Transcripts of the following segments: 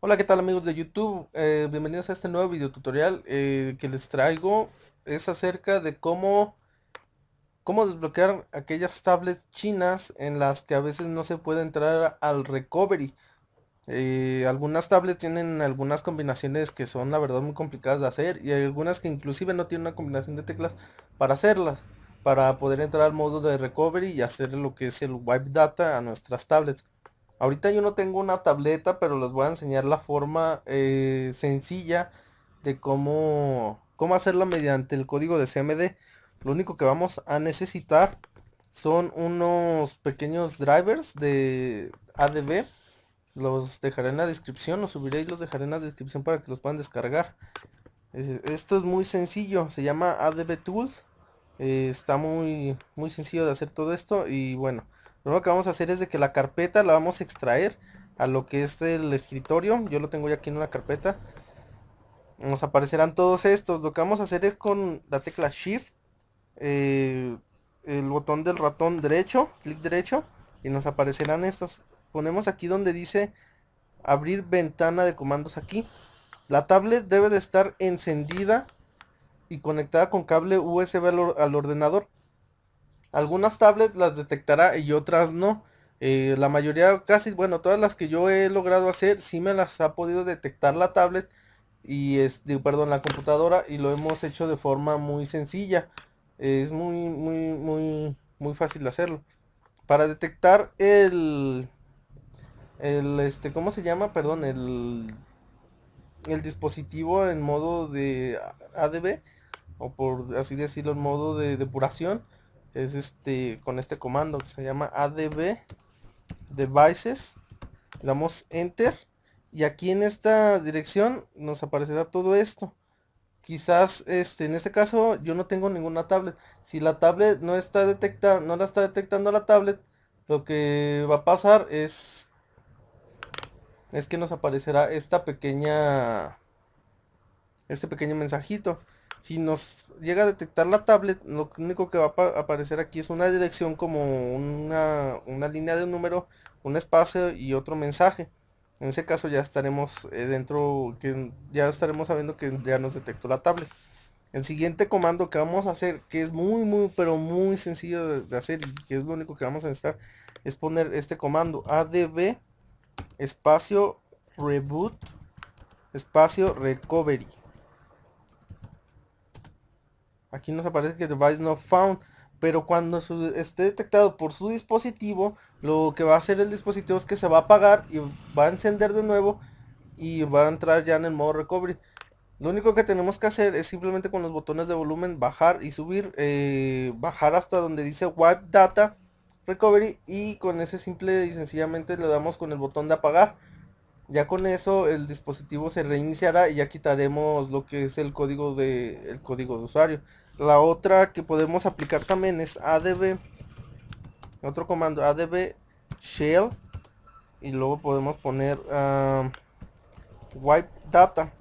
Hola, ¿qué tal amigos de YouTube? Eh, bienvenidos a este nuevo video tutorial eh, que les traigo. Es acerca de cómo cómo desbloquear aquellas tablets chinas en las que a veces no se puede entrar al recovery. Eh, algunas tablets tienen algunas combinaciones que son la verdad muy complicadas de hacer y hay algunas que inclusive no tienen una combinación de teclas para hacerlas, para poder entrar al modo de recovery y hacer lo que es el wipe data a nuestras tablets. Ahorita yo no tengo una tableta, pero les voy a enseñar la forma eh, sencilla de cómo, cómo hacerla mediante el código de CMD. Lo único que vamos a necesitar son unos pequeños drivers de ADB. Los dejaré en la descripción, los subiré y los dejaré en la descripción para que los puedan descargar. Esto es muy sencillo, se llama ADB Tools. Eh, está muy, muy sencillo de hacer todo esto y bueno, lo que vamos a hacer es de que la carpeta la vamos a extraer a lo que es el escritorio. Yo lo tengo ya aquí en una carpeta. Nos aparecerán todos estos. Lo que vamos a hacer es con la tecla Shift eh, el botón del ratón derecho, clic derecho, y nos aparecerán estas. Ponemos aquí donde dice abrir ventana de comandos aquí. La tablet debe de estar encendida y conectada con cable USB al, ordenador. Algunas tablets las detectará y otras no. Eh, la mayoría, casi, bueno, todas las que yo he logrado hacer, sí me las ha podido detectar la tablet y es, este, perdón, la computadora y lo hemos hecho de forma muy sencilla es muy, muy, muy, muy fácil hacerlo. Para detectar el, el, este, ¿cómo se llama? Perdón, el, el dispositivo en modo de ADB, o por así decirlo, en modo de depuración, es este, con este comando que se llama ADB Devices. Le damos Enter. Y aquí en esta dirección nos aparecerá todo esto quizás este, en este caso yo no tengo ninguna tablet. Si la tablet no está detecta, no la está detectando la tablet, lo que va a pasar es es que nos aparecerá esta pequeña este pequeño mensajito. Si nos llega a detectar la tablet, lo único que va a aparecer aquí es una dirección como una, una línea de un número, un espacio y otro mensaje. En ese caso ya estaremos eh, dentro, que ya estaremos sabiendo que ya nos detectó la tablet. El siguiente comando que vamos a hacer, que es muy, muy, pero muy sencillo de, hacer y que es lo único que vamos a necesitar, es poner este comando adb espacio reboot espacio recovery. Aquí nos aparece que device not found pero cuando esté detectado por su dispositivo, lo que va a hacer el dispositivo es que se va a apagar y va a encender de nuevo y va a entrar ya en el modo recovery. Lo único que tenemos que hacer es simplemente con los botones de volumen bajar y subir, eh, bajar hasta donde dice Wipe Data Recovery y con ese simple y sencillamente le damos con el botón de apagar. Ya con eso el dispositivo se reiniciará y ya quitaremos lo que es el código de, el código de usuario. La otra que podemos aplicar también es adb, otro comando adb shell y luego podemos poner ah, wipe data.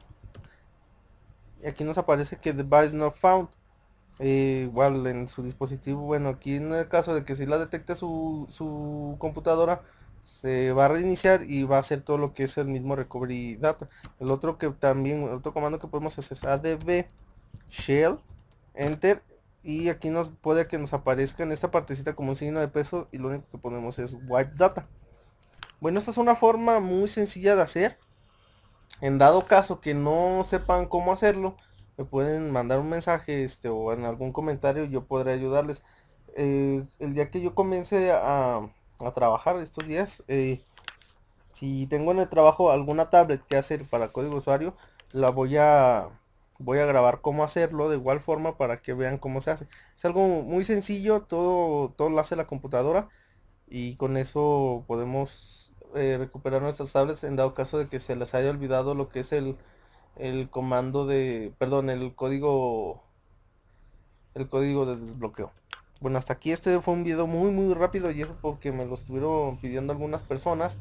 Y aquí nos aparece que device not found. Eh, igual en su dispositivo, bueno, aquí en el caso de que si la detecta su, su computadora, se va a reiniciar y va a hacer todo lo que es el mismo recovery data. El otro que también, el otro comando que podemos hacer es adb shell Enter. Y aquí nos puede que nos aparezca en esta partecita como un signo de peso y lo único que ponemos es wipe data. Bueno, esta es una forma muy sencilla de hacer. En dado caso que no sepan cómo hacerlo, me pueden mandar un mensaje este, o en algún comentario yo podré ayudarles. Eh, el día que yo comience a, trabajar estos días, eh, si tengo en el trabajo alguna tablet que hacer para código usuario, la voy a voy a grabar cómo hacerlo de igual forma para que vean cómo se hace. Es algo muy sencillo, todo, todo lo hace la computadora y con eso podemos eh, recuperar nuestras tablets en dado caso de que se les haya olvidado lo que es el, el comando de, perdón, el código, el código de desbloqueo. Bueno, hasta aquí este fue un video muy muy rápido ayer porque me lo estuvieron pidiendo algunas personas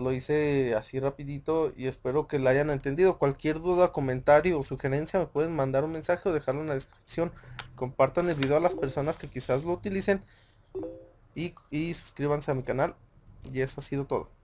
lo hice así rapidito y espero que la hayan entendido. Cualquier duda, comentario o sugerencia me pueden mandar un mensaje o dejarlo en la descripción. Compartan el video a las personas que quizás lo utilicen y, y suscríbanse a mi canal. Y eso ha sido todo.